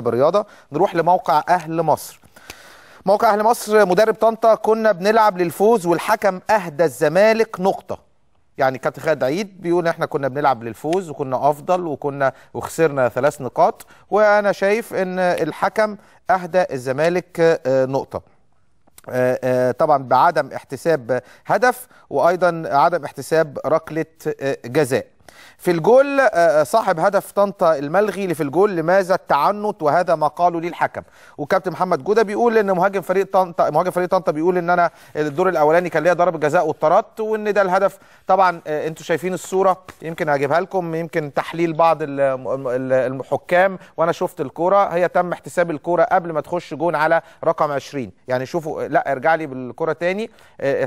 بالرياضه نروح لموقع اهل مصر موقع اهل مصر مدرب طنطا كنا بنلعب للفوز والحكم اهدى الزمالك نقطه يعني كابتن خالد عيد بيقول احنا كنا بنلعب للفوز وكنا افضل وكنا وخسرنا ثلاث نقاط وانا شايف ان الحكم اهدى الزمالك آه، نقطه آه، آه، طبعا بعدم احتساب هدف وايضا عدم احتساب ركله جزاء في الجول آه، آه، صاحب هدف طنطا الملغي اللي في الجول لماذا التعنت وهذا ما قاله لي الحكم وكابتن محمد جوده بيقول ان مهاجم فريق طنطا مهاجم فريق طنطا بيقول ان انا الدور الاولاني كان ليا ضربه جزاء واتطردت وان ده الهدف طبعا آه، انتوا شايفين الصوره يمكن هجيبها لكم يمكن تحليل بعض الحكام وانا شفت الكوره هي تم احتساب الكوره قبل ما تخش جون على رقم 20 يعني شوفوا لا ارجع لي بالكوره تاني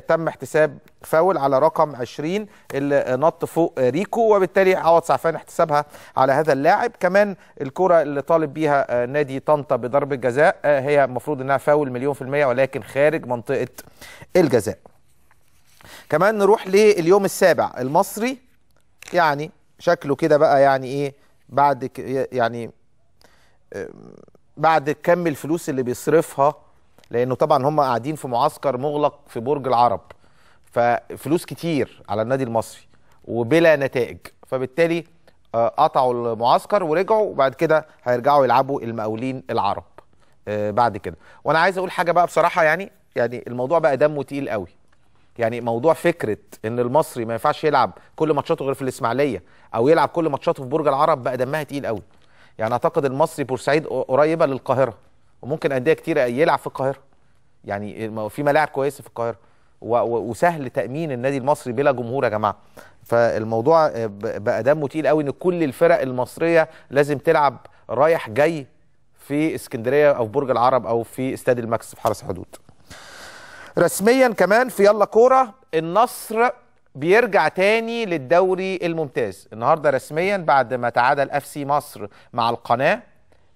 تم احتساب فاول على رقم 20 اللي نط فوق ريكو وبالتالي عوض سعفان احتسابها على هذا اللاعب كمان الكره اللي طالب بيها نادي طنطا بضربه جزاء آه، هي المفروض انها فاول مليون في الميه ولكن خارج منطقه الجزاء كمان نروح لليوم السابع المصري يعني شكله كده بقى يعني ايه بعد يعني آه، بعد كم الفلوس اللي بيصرفها لانه طبعا هم قاعدين في معسكر مغلق في برج العرب ففلوس كتير على النادي المصري وبلا نتائج فبالتالي آه، قطعوا المعسكر ورجعوا وبعد كده هيرجعوا يلعبوا المقاولين العرب آه، بعد كده وانا عايز اقول حاجه بقى بصراحه يعني يعني الموضوع بقى دمه تقيل قوي يعني موضوع فكره ان المصري ما ينفعش يلعب كل ماتشاته غير في الاسماعيليه او يلعب كل ماتشاته في برج العرب بقى دمها تقيل قوي يعني اعتقد المصري بورسعيد قريبه للقاهره وممكن انديه كتيره يلعب في القاهره يعني في ملاعب كويسه في القاهره وسهل تامين النادي المصري بلا جمهور يا جماعه فالموضوع بقى دمه تقيل قوي ان كل الفرق المصريه لازم تلعب رايح جاي في اسكندريه او برج العرب او في استاد الماكس في حرس الحدود رسميا كمان في يلا كوره النصر بيرجع تاني للدوري الممتاز النهارده رسميا بعد ما تعادل اف سي مصر مع القناه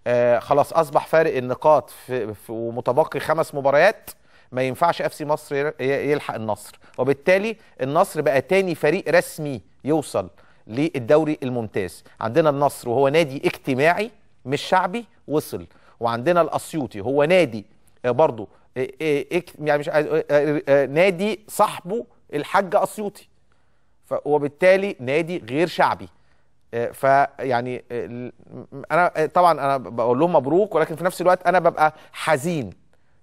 آه خلاص اصبح فارق النقاط في, في ومتبقي خمس مباريات ما ينفعش اف سي مصر يلحق النصر وبالتالي النصر بقى تاني فريق رسمي يوصل للدوري الممتاز عندنا النصر وهو نادي اجتماعي مش شعبي وصل وعندنا الاسيوطي هو نادي آه، برضه آه، آه، يعني مش نادي صاحبه الحاج اسيوطي وبالتالي نادي غير شعبي فيعني انا طبعا انا بقول لهم مبروك ولكن في نفس الوقت انا ببقى حزين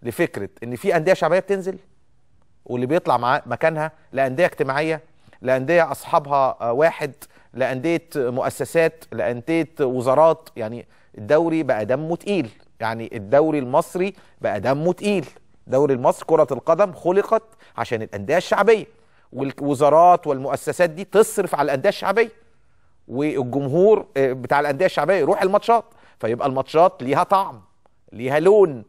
لفكره ان في انديه شعبيه بتنزل واللي بيطلع مع مكانها لانديه اجتماعيه لانديه اصحابها آه، واحد لانديه مؤسسات لانديه وزارات يعني الدوري بقى دمه تقيل يعني الدوري المصري بقى دمه تقيل دوري المصري كره القدم خلقت عشان الانديه الشعبيه والوزارات والمؤسسات دي تصرف على الانديه الشعبيه والجمهور آه، بتاع الانديه الشعبيه يروح الماتشات فيبقى الماتشات ليها طعم ليها لون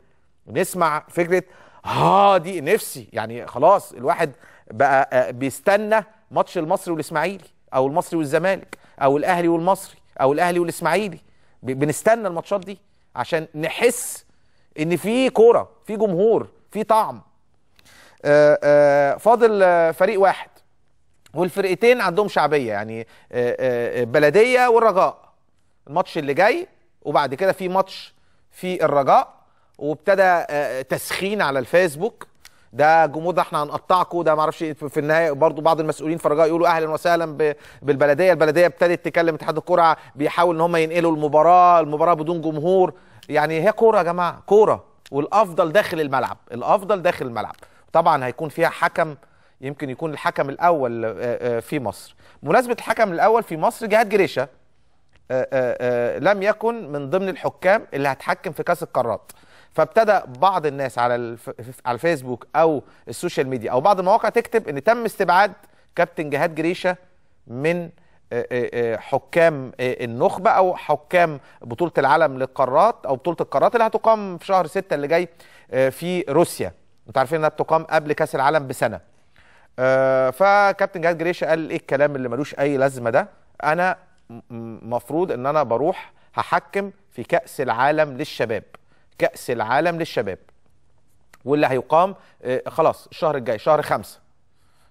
ونسمع فكره ها آه، دي نفسي يعني خلاص الواحد بقى آه، بيستنى ماتش المصري والاسماعيلي او المصري والزمالك او الاهلي والمصري او الاهلي والاسماعيلي بنستنى الماتشات دي عشان نحس ان في كوره في جمهور في طعم آه، فاضل فريق واحد والفرقتين عندهم شعبيه يعني بلديه والرجاء الماتش اللي جاي وبعد كده في ماتش في الرجاء وابتدى آه، تسخين على الفيسبوك ده جمهور ده احنا هنقطعكم ده معرفش إيه، في النهايه برضو بعض المسؤولين في يقولوا اهلا وسهلا بالبلديه البلديه ابتدت تكلم اتحاد الكره بيحاول ان هم ينقلوا المباراه المباراه بدون جمهور يعني هي كوره يا جماعه كوره والافضل داخل الملعب الافضل داخل الملعب طبعا هيكون فيها حكم يمكن يكون الحكم الاول آه، آه، في مصر بمناسبه الحكم الاول في مصر جهاد جريشه لم يكن من ضمن الحكام اللي هتحكم في كاس القارات فابتدى بعض الناس على الف... على الفيسبوك او السوشيال ميديا او بعض المواقع تكتب ان تم استبعاد كابتن جهاد جريشه من آه، آه، آه، حكام النخبه او حكام بطوله العالم للقارات او بطوله القارات اللي هتقام في شهر 6 اللي جاي في روسيا انتوا عارفين انها بتقام قبل كاس العالم بسنه فكابتن جهاد جريشه قال ايه الكلام اللي ملوش اي لازمه ده انا مفروض ان انا بروح هحكم في كاس العالم للشباب كاس العالم للشباب واللي هيقام آه، خلاص الشهر الجاي شهر خمسة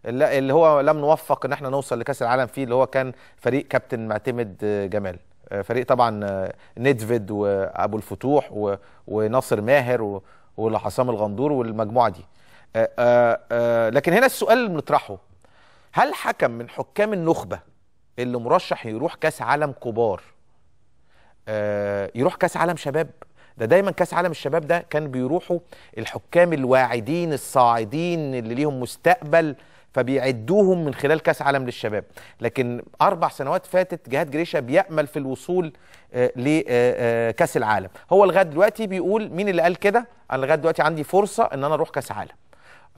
اللي هو لم نوفق ان احنا نوصل لكاس العالم فيه اللي هو كان فريق كابتن معتمد آه، جمال آه، فريق طبعا نيدفيد وابو الفتوح وناصر ماهر وحسام الغندور والمجموعه دي لكن هنا السؤال اللي بنطرحه هل حكم من حكام النخبه اللي مرشح يروح كاس عالم كبار يروح كاس عالم شباب ده دايما كاس عالم الشباب ده كان بيروحوا الحكام الواعدين الصاعدين اللي ليهم مستقبل فبيعدوهم من خلال كاس عالم للشباب لكن اربع سنوات فاتت جهاد جريشه بيامل في الوصول آه، لكاس آه، آه، العالم هو لغايه دلوقتي بيقول مين اللي قال كده انا لغايه دلوقتي عندي فرصه ان انا اروح كاس عالم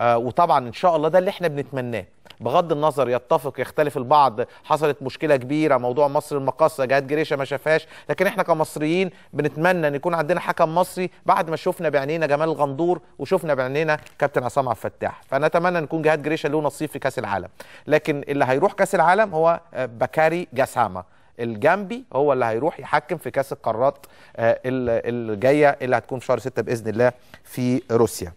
وطبعا ان شاء الله ده اللي احنا بنتمناه بغض النظر يتفق يختلف البعض حصلت مشكله كبيره موضوع مصر المقاصه جهاد جريشه ما شافهاش لكن احنا كمصريين بنتمنى ان يكون عندنا حكم مصري بعد ما شفنا بعينينا جمال الغندور وشفنا بعينينا كابتن عصام عبد الفتاح فنتمنى ان يكون جهاد جريشه له نصيب في كاس العالم لكن اللي هيروح كاس العالم هو آه، بكاري جسامه الجنبي هو اللي هيروح يحكم في كاس القارات آه، الجايه اللي هتكون في شهر 6 باذن الله في روسيا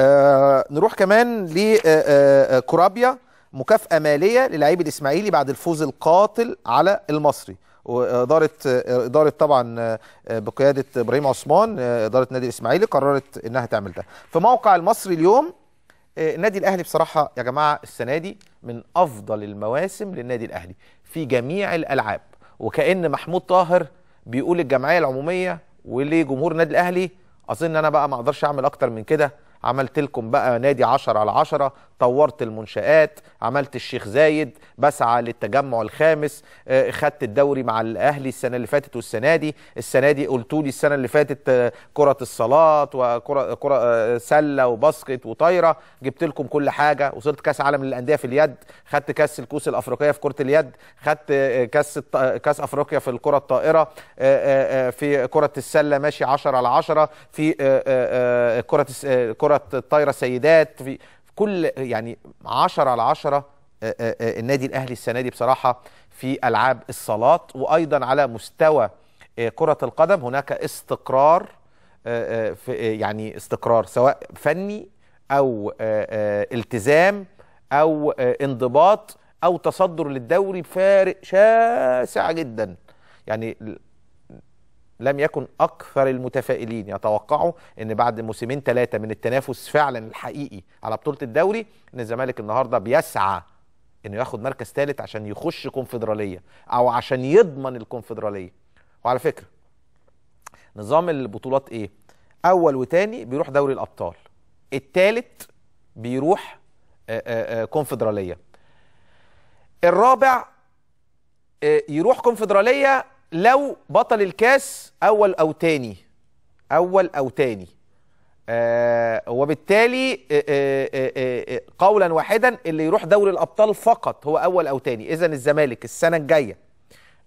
آه نروح كمان لكورابيا آه، آه، آه، مكافأة مالية للعيب الإسماعيلي بعد الفوز القاتل على المصري وإدارة إدارة طبعا بقيادة إبراهيم عثمان إدارة نادي الإسماعيلي قررت إنها تعمل ده في موقع المصري اليوم النادي الأهلي بصراحة يا جماعة السنة دي من أفضل المواسم للنادي الأهلي في جميع الألعاب وكأن محمود طاهر بيقول الجمعية العمومية ولجمهور النادي الأهلي اظن انا بقى ما اقدرش اعمل اكتر من كده عملت لكم بقى نادي 10 على 10 طورت المنشآت عملت الشيخ زايد بسعى للتجمع الخامس آه، خدت الدوري مع الأهلي السنة اللي فاتت والسنة دي السنة دي قلتولي السنة اللي فاتت آه، كرة الصلاة وكرة كرة آه، سلة وباسكت وطايرة جبت لكم كل حاجة وصلت كأس عالم للأندية في اليد خدت كأس الكوس الأفريقية في كرة اليد خدت كأس كأس أفريقيا في الكرة الطائرة في كرة السلة ماشي 10 على 10 في كرة كرة الطايرة سيدات في كل يعني 10 على 10 آه، آه، آه، النادي الاهلي السنه دي بصراحه في العاب الصالات وايضا على مستوى كره القدم هناك استقرار في يعني استقرار سواء فني او التزام او انضباط او تصدر للدوري بفارق شاسع جدا يعني لم يكن اكثر المتفائلين يتوقعوا ان بعد موسمين ثلاثه من التنافس فعلا الحقيقي على بطوله الدوري ان الزمالك النهارده بيسعى انه ياخد مركز ثالث عشان يخش كونفدراليه او عشان يضمن الكونفدراليه وعلى فكره نظام البطولات ايه اول وتاني بيروح دوري الابطال الثالث بيروح آه، آه، آه، كونفدراليه الرابع يروح كونفدراليه لو بطل الكاس اول او تاني اول او تاني آه وبالتالي آه،, آه آه آه قولا واحدا اللي يروح دوري الابطال فقط هو اول او تاني اذا الزمالك السنه الجايه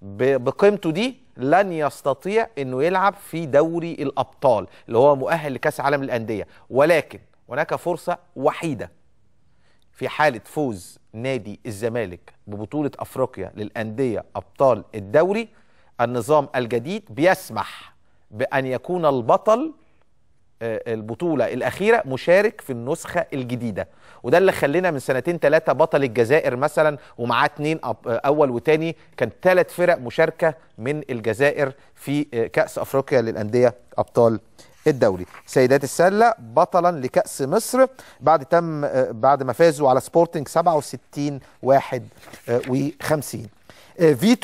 بقيمته دي لن يستطيع انه يلعب في دوري الابطال اللي هو مؤهل لكاس عالم الانديه ولكن هناك فرصه وحيده في حاله فوز نادي الزمالك ببطوله افريقيا للانديه ابطال الدوري النظام الجديد بيسمح بأن يكون البطل آه، البطولة الأخيرة مشارك في النسخة الجديدة وده اللي خلينا من سنتين ثلاثة بطل الجزائر مثلا ومعاه اتنين أول وتاني كان ثلاث فرق مشاركة من الجزائر في آه، كأس أفريقيا للأندية أبطال الدوري سيدات السلة بطلا لكأس مصر بعد تم آه، بعد ما فازوا على سبورتنج 67 51 فيتو